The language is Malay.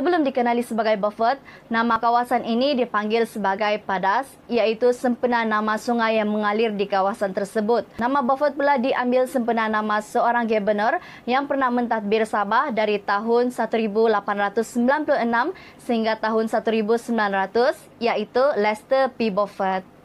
sebelum dikenali sebagai Buffett, nama kawasan ini dipanggil sebagai Padas, iaitu sempena nama sungai yang mengalir di kawasan tersebut. Nama Buffett pula diambil sempena nama seorang Gubernur yang pernah mentadbir Sabah dari tahun 1896 sehingga tahun 1900, iaitu Lester P. Buffett.